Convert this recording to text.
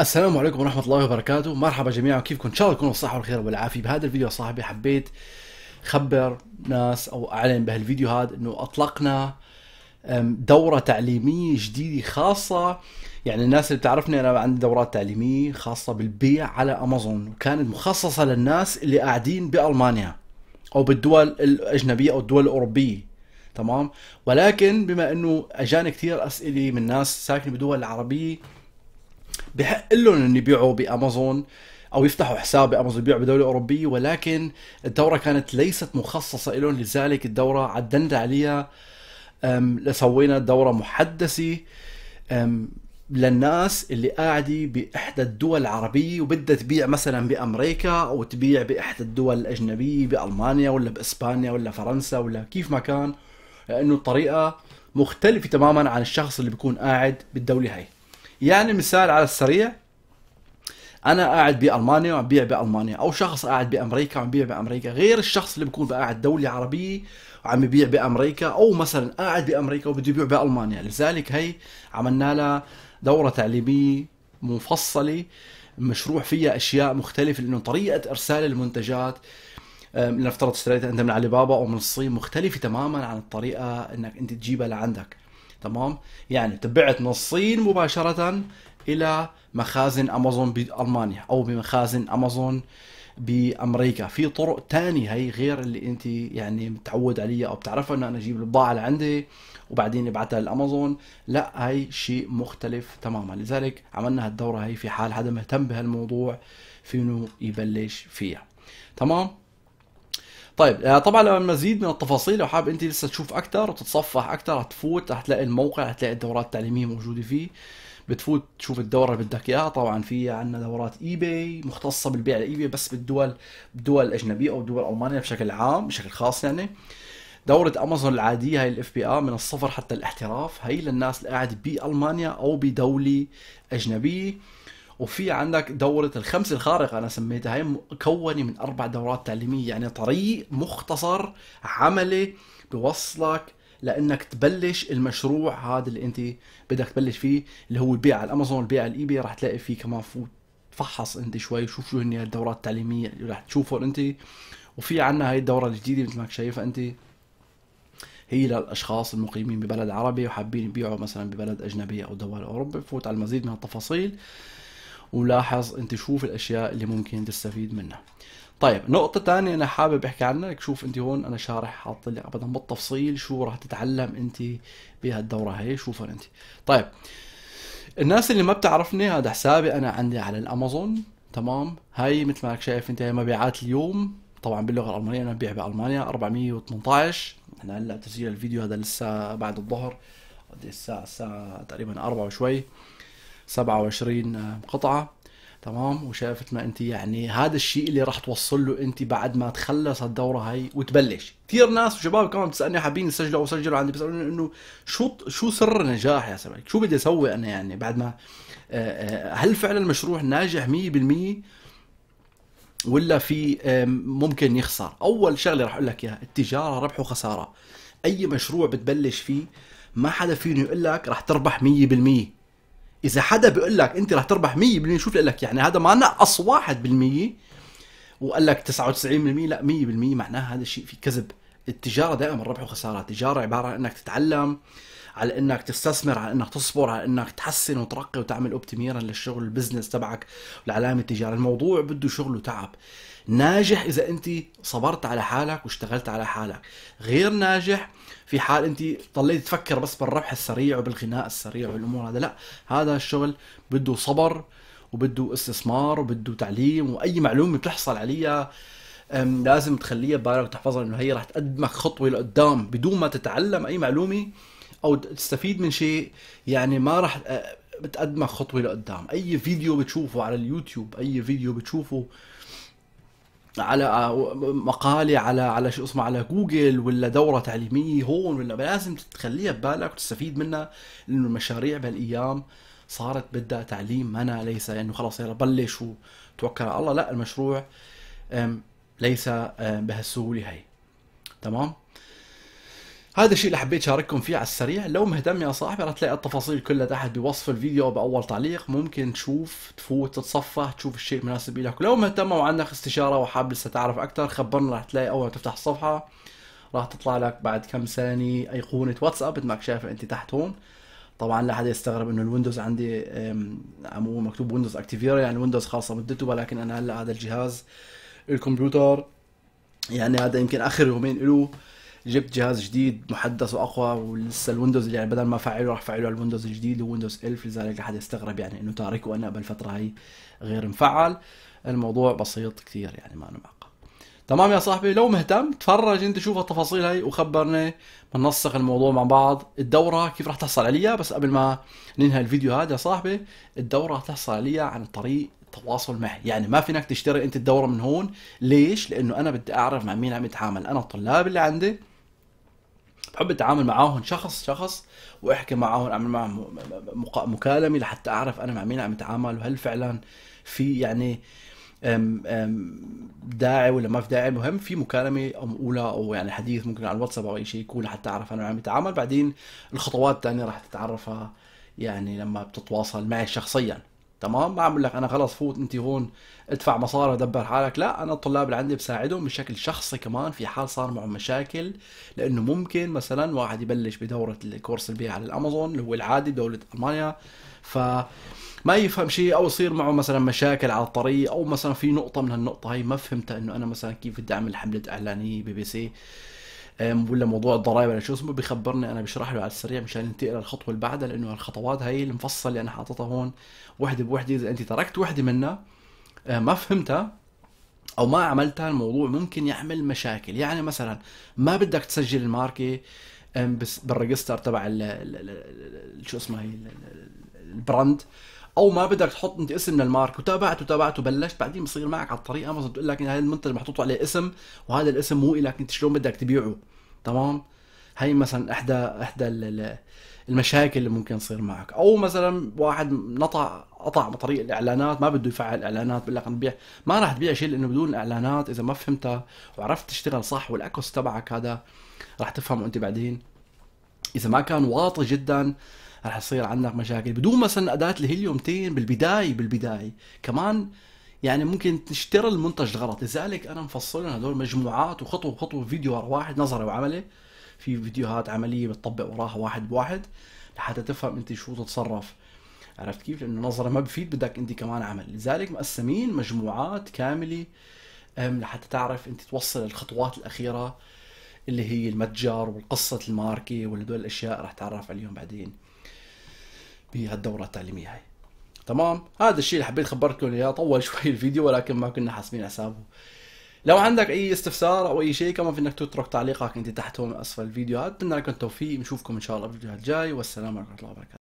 السلام عليكم ورحمة الله وبركاته مرحبا جميعا كيفكم إن شاء الله تكونوا بالصحة والخير والعافية بهذا الفيديو صاحبي حبيت خبر ناس أو أعلن بهالفيديو هذا أنه أطلقنا دورة تعليمية جديدة خاصة يعني الناس اللي بتعرفني أنا عندي دورات تعليمية خاصة بالبيع على أمازون وكانت مخصصة للناس اللي قاعدين بألمانيا أو بالدول الأجنبية أو الدول الأوروبية تمام ولكن بما أنه أجاني كثير أسئلة من ناس ساكنة بدول العربية بحق لهم ان يبيعوا بامازون او يفتحوا حساب بامازون يبيعوا بدوله اوروبيه ولكن الدوره كانت ليست مخصصه لهم لذلك الدوره عدلنا عليها سوينا دوره محدثه للناس اللي قاعده باحدى الدول العربيه وبدها تبيع مثلا بامريكا او تبيع باحدى الدول الاجنبيه بالمانيا ولا باسبانيا ولا فرنسا ولا كيف ما كان لانه الطريقه مختلفه تماما عن الشخص اللي بيكون قاعد بالدوله هاي يعني مثال على السريع انا قاعد بالمانيا وعم بيع بالمانيا او شخص قاعد بامريكا وعم بيع بامريكا غير الشخص اللي بيكون قاعد دوله عربيه وعم يبيع بامريكا او مثلا قاعد بامريكا وبده يبيع بالمانيا لذلك هي عملنا لها دوره تعليميه مفصله مشروع فيها اشياء مختلفه لانه طريقه ارسال المنتجات لنفترض اشتريتها انت من علي بابا او من الصين مختلفه تماما عن الطريقه انك انت تجيبها لعندك تمام يعني تبعت من الصين مباشره الى مخازن امازون بالمانيا او بمخازن امازون بامريكا في طرق تانية هي غير اللي انت يعني متعود عليها او بتعرفها انه انا اجيب البضاعه لعندي وبعدين ابعتها للامازون لا هي شيء مختلف تماما لذلك عملنا هالدوره هي في حال حدا مهتم بهالموضوع فينو يبلش فيها تمام طيب آه، طبعا لو المزيد من التفاصيل لو حابب انت لسه تشوف اكثر وتتصفح اكثر هتفوت تلاقي الموقع رح تلاقي الدورات التعليميه موجوده فيه بتفوت تشوف الدوره اللي بدك اياها طبعا في عندنا دورات اي باي مختصه بالبيع على اي باي بس بالدول بالدول الاجنبيه او دول المانيا بشكل عام بشكل خاص يعني دورة امازون العادية هي الاف بي اي من الصفر حتى الاحتراف هي للناس اللي قاعد بالمانيا او بدولة اجنبية وفي عندك دوره الخمسه الخارقه انا سميتها هي مكونه من اربع دورات تعليميه يعني طريق مختصر عملي بوصلك لانك تبلش المشروع هذا اللي انت بدك تبلش فيه اللي هو البيع على الامازون البيع على الايباي راح تلاقي فيه كمان فوت فحص انت شوي شوف شو هن الدورات التعليميه اللي راح تشوفهم انت وفي عنا هاي الدوره الجديده مثل ما شايفها انت هي للاشخاص المقيمين ببلد عربي وحابين يبيعوا مثلا ببلد اجنبيه او دول اوروبا فوت على المزيد من التفاصيل ولاحظ انت شوف الاشياء اللي ممكن تستفيد منها طيب نقطة ثانية أنا حابب أحكي عنها لك شوف أنت هون أنا شارح حاط لك أبدا بالتفصيل شو راح تتعلم أنت بهالدورة هي شوفها أنت طيب الناس اللي ما بتعرفني هذا حسابي أنا عندي على الأمازون تمام هاي مثل ما شايف أنت هي مبيعات اليوم طبعا باللغة الألمانية أنا ببيع بألمانيا 418 احنا هلا تسجيل الفيديو هذا لسه بعد الظهر إيه؟ الساعة الساعة تقريبا 4 وشوي 27 قطعه تمام ما انت يعني هذا الشيء اللي راح توصل له انت بعد ما تخلص الدوره هاي وتبلش كثير ناس وشباب كمان بتسالني حابين يسجلوا او سجلوا عندي بيسالوني انه شو شو سر النجاح يا سبعي شو بدي اسوي انا يعني بعد ما آه، آه، هل فعلا المشروع ناجح 100% ولا في ممكن يخسر اول شغله راح اقول لك اياها التجاره ربح وخساره اي مشروع بتبلش فيه ما حدا فيني يقول لك راح تربح 100% اذا حدا بيقول لك انت رح تربح 100% شوف لك يعني هذا ما نقص 1% وقال لك 99% لا 100% معناها هذا الشيء في كذب التجاره دائما ربح وخساره التجاره عباره عن انك تتعلم على انك تستثمر على انك تصبر على انك تحسن وترقي وتعمل اوبتيميرا للشغل البزنس تبعك والعلامه التجاريه الموضوع بده شغل وتعب ناجح اذا انت صبرت على حالك واشتغلت على حالك غير ناجح في حال انت ضليت تفكر بس بالربح السريع وبالغناء السريع والامور هذا لا هذا الشغل بده صبر وبده استثمار وبده تعليم واي معلومه بتحصل عليها لازم تخليها ببالك وتحفظها انه هي رح تقدمك خطوه لقدام بدون ما تتعلم اي معلومه او تستفيد من شيء يعني ما راح آه، بتقدمك خطوه لقدام اي فيديو بتشوفه على اليوتيوب اي فيديو بتشوفه على آه، مقاله على على شو اسمه على جوجل ولا دوره تعليميه هون ولا لازم تخليها ببالك وتستفيد منها لأنه المشاريع بهالايام صارت بدها تعليم منا ليس انه يعني خلص يلا بلش وتوكل على الله لا المشروع ليس بهالسهوله هي تمام هذا الشيء اللي حبيت شارككم فيه على السريع لو مهتم يا صاحبي راح تلاقي التفاصيل كلها تحت بوصف الفيديو باول تعليق ممكن تشوف تفوت تتصفح تشوف الشيء المناسب لك ولو مهتم وعندك استشاره وحاب لسه تعرف اكثر خبرنا راح تلاقي اول ما تفتح الصفحه راح تطلع لك بعد كم ثانيه ايقونه واتساب مثل ما شايف انت تحت هون طبعا لا حدا يستغرب انه الويندوز عندي عمو مكتوب ويندوز اكتيفيرا يعني ويندوز خاصه مدته ولكن انا هلا هذا الجهاز الكمبيوتر يعني هذا يمكن اخر يومين له جبت جهاز جديد محدث واقوى ولسه الويندوز يعني بدل ما فعله راح فعله على الويندوز الجديد ويندوز 1000 لذلك احد يستغرب يعني انه تاركه انا بالفتره هي غير مفعل الموضوع بسيط كثير يعني ما أنا معقد تمام يا صاحبي لو مهتم تفرج انت شوف التفاصيل هي وخبرني بننسق الموضوع مع بعض الدورة كيف راح تحصل عليها بس قبل ما ننهي الفيديو هذا يا صاحبي الدورة راح تحصل عليها عن طريق التواصل معي يعني ما فينك تشتري انت الدورة من هون ليش لانه انا بدي اعرف مع مين عم يتعامل انا الطلاب اللي عندي بحب اتعامل معاهم شخص شخص واحكي معاهم اعمل معهم مكالمه لحتى اعرف انا مع مين عم اتعامل وهل فعلا في يعني أم أم داعي ولا ما في داعي المهم في مكالمه اولى او يعني حديث ممكن على الواتساب او اي شيء يكون لحتى اعرف انا عم اتعامل بعدين الخطوات الثانيه راح تتعرفها يعني لما بتتواصل معي شخصيا تمام ما عم لك انا خلص فوت انت هون ادفع مصاري دبر حالك لا انا الطلاب اللي عندي بساعدهم بشكل شخصي كمان في حال صار معهم مشاكل لانه ممكن مثلا واحد يبلش بدوره الكورس البيع على الامازون اللي هو العادي بدوله المانيا ف ما يفهم شيء او يصير معه مثلا مشاكل على الطريق او مثلا في نقطه من هالنقطه هي ما فهمتها انه انا مثلا كيف بدي اعمل حمله اعلانيه بي بي سي ولا موضوع الضرايب ولا شو اسمه بيخبرني انا بشرح له على السريع مشان ننتقل للخطوه اللي بعدها لانه الخطوات هي المفصله اللي انا حاططها هون وحده بوحده اذا انت تركت وحده منها أه، ما فهمتها او ما عملتها الموضوع ممكن يعمل مشاكل يعني مثلا ما بدك تسجل الماركه بالريجستر تبع شو اسمه هي البراند او ما بدك تحط انت اسم للمارك وتابعت وتابعت وبلشت بعدين بصير معك على الطريق امازون بتقول لك هذا المنتج محطوط عليه اسم وهذا الاسم مو الك انت شلون بدك تبيعه تمام هي مثلا احدى احدى المشاكل اللي ممكن تصير معك او مثلا واحد نطع قطع طريق الاعلانات ما بده يفعل اعلانات بقول لك عم ما راح تبيع شيء لانه بدون اعلانات اذا ما فهمتها وعرفت تشتغل صح والاكوس تبعك هذا راح تفهمه انت بعدين اذا ما كان واطي جدا رح يصير عندك مشاكل بدون مثلا اداه الهيليوم بالبدايه بالبدايه كمان يعني ممكن تشتري المنتج غلط لذلك انا مفصلهم هدول مجموعات وخطوه بخطوه فيديو ورا واحد نظري وعملي في فيديوهات عمليه بتطبق وراها واحد بواحد لحتى تفهم انت شو تتصرف عرفت كيف؟ لانه نظره ما بفيد بدك انت كمان عمل، لذلك مقسمين مجموعات كامله لحتى تعرف انت توصل الخطوات الاخيره اللي هي المتجر وقصه الماركه وهدول الاشياء رح تعرف عليهم بعدين. بهالدوره التعليميه هاي تمام هذا الشيء اللي حبيت اخبركم اياه طول شوي الفيديو ولكن ما كنا حاسبين حسابه لو عندك اي استفسار او اي شيء كمان في انك تترك تعليقك انت تحت هون اسفل الفيديو هذا لكم التوفيق بنشوفكم ان شاء الله بالفيديو الجاي والسلام عليكم ورحمه الله وبركاته